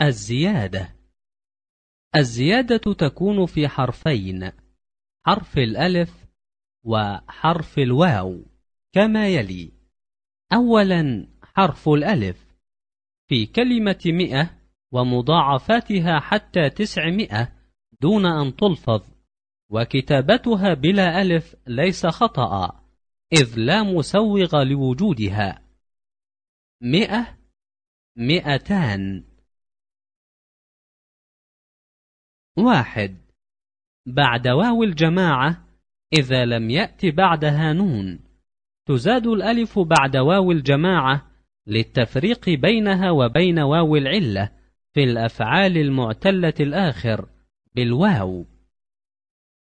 الزيادة الزيادة تكون في حرفين حرف الألف وحرف الواو كما يلي أولا حرف الألف في كلمة مئة ومضاعفاتها حتى تسعمائة دون أن تلفظ وكتابتها بلا ألف ليس خطأ إذ لا مسوغ لوجودها مئة مئتان واحد بعد واو الجماعة إذا لم يأتي بعدها نون تزاد الألف بعد واو الجماعة للتفريق بينها وبين واو العلة في الأفعال المعتلة الآخر بالواو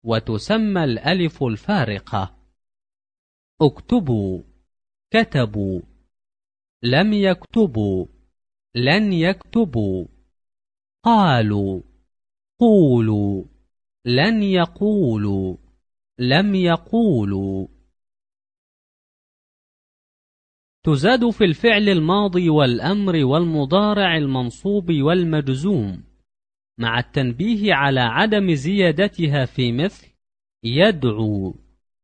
وتسمى الألف الفارقة اكتبوا كتبوا لم يكتبوا لن يكتبوا قالوا قولوا لن يقولوا لم يقولوا تزاد في الفعل الماضي والأمر والمضارع المنصوب والمجزوم مع التنبيه على عدم زيادتها في مثل يدعو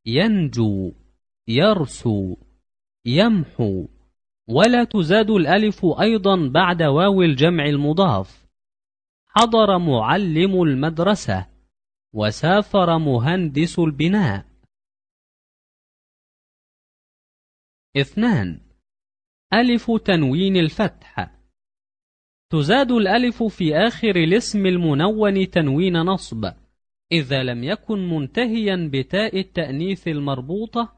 ينجو يرسو يمحو ولا تزاد الألف أيضا بعد واو الجمع المضاف حضر معلم المدرسة وسافر مهندس البناء اثنان ألف تنوين الفتح تزاد الألف في آخر الاسم المنون تنوين نصب إذا لم يكن منتهيا بتاء التأنيث المربوطة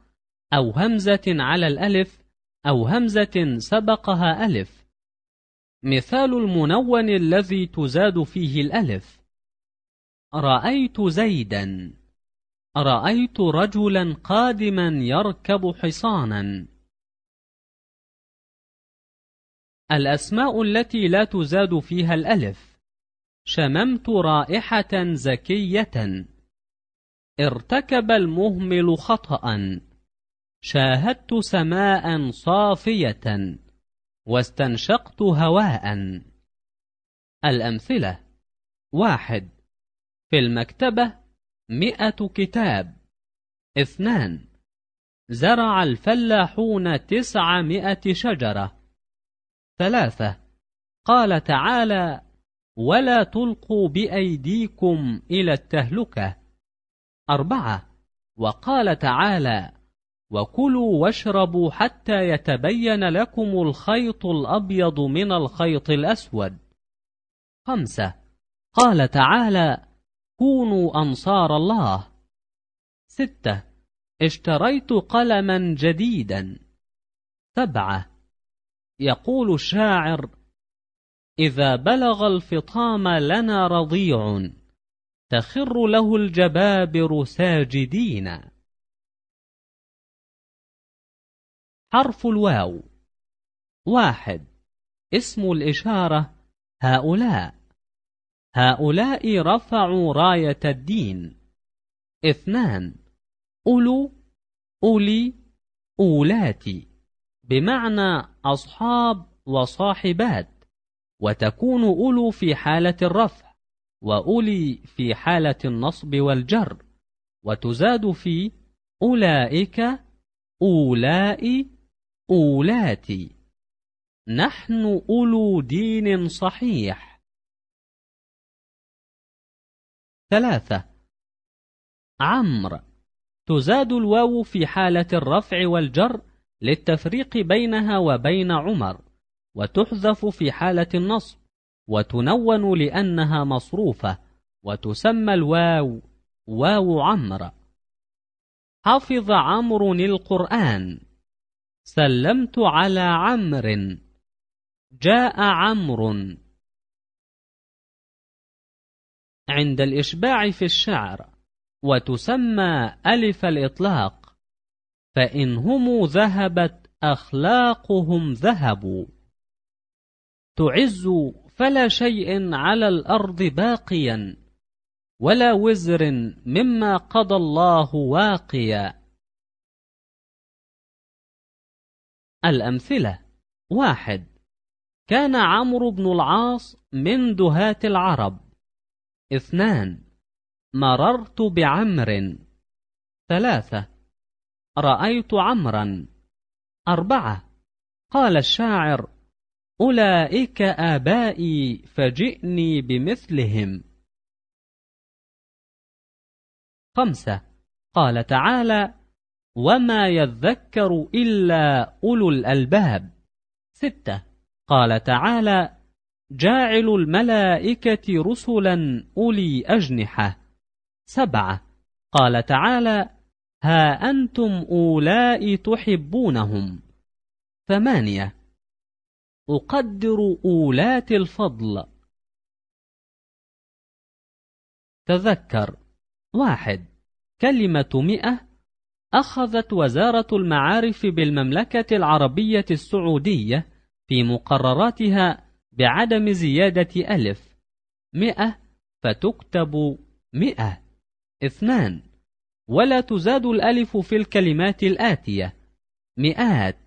أو همزة على الألف أو همزة سبقها ألف مثال المنون الذي تزاد فيه الألف رأيت زيدا رأيت رجلا قادما يركب حصانا الأسماء التي لا تزاد فيها الألف شممت رائحة زكية ارتكب المهمل خطأ شاهدت سماء صافية واستنشقت هواء الأمثلة واحد في المكتبة مئة كتاب اثنان زرع الفلاحون تسعمائة شجرة ثلاثة قال تعالى ولا تلقوا بأيديكم إلى التهلكة أربعة وقال تعالى وكلوا واشربوا حتى يتبين لكم الخيط الأبيض من الخيط الأسود خمسة قال تعالى كونوا أنصار الله ستة اشتريت قلما جديدا سبعة يقول الشاعر إذا بلغ الفطام لنا رضيع تخر له الجبابر ساجدين حرف الواو واحد اسم الإشارة هؤلاء هؤلاء رفعوا راية الدين اثنان أولو أولي أولاتي بمعنى أصحاب وصاحبات وتكون أولو في حالة الرفع وأولي في حالة النصب والجر وتزاد في أولئك أولئك أولاتي نحن أولو دين صحيح ثلاثة عمرو تزاد الواو في حالة الرفع والجر للتفريق بينها وبين عمر وتحذف في حالة النصب وتنون لأنها مصروفة وتسمى الواو واو عمرو حفظ عمرو القرآن سلمت على عمر جاء عمر عند الإشباع في الشعر وتسمى ألف الإطلاق فإن هم ذهبت أخلاقهم ذهبوا تعز فلا شيء على الأرض باقيا ولا وزر مما قضى الله واقيا الأمثلة واحد كان عمرو بن العاص من دهاة العرب اثنان مررت بعمر ثلاثة رأيت عمرا أربعة قال الشاعر أولئك آبائي فجئني بمثلهم خمسة قال تعالى وما يذكر إلا أولو الألباب ستة قال تعالى جاعل الملائكة رسلا أولي أجنحة سبعة قال تعالى ها أنتم أولاء تحبونهم ثمانية أقدر أولاة الفضل تذكر واحد كلمة مئة أخذت وزارة المعارف بالمملكة العربية السعودية في مقرراتها بعدم زيادة ألف مئة فتكتب مئة اثنان ولا تزاد الألف في الكلمات الآتية مئات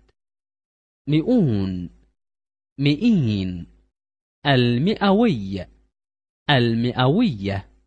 مئون مئين المئوي المئوية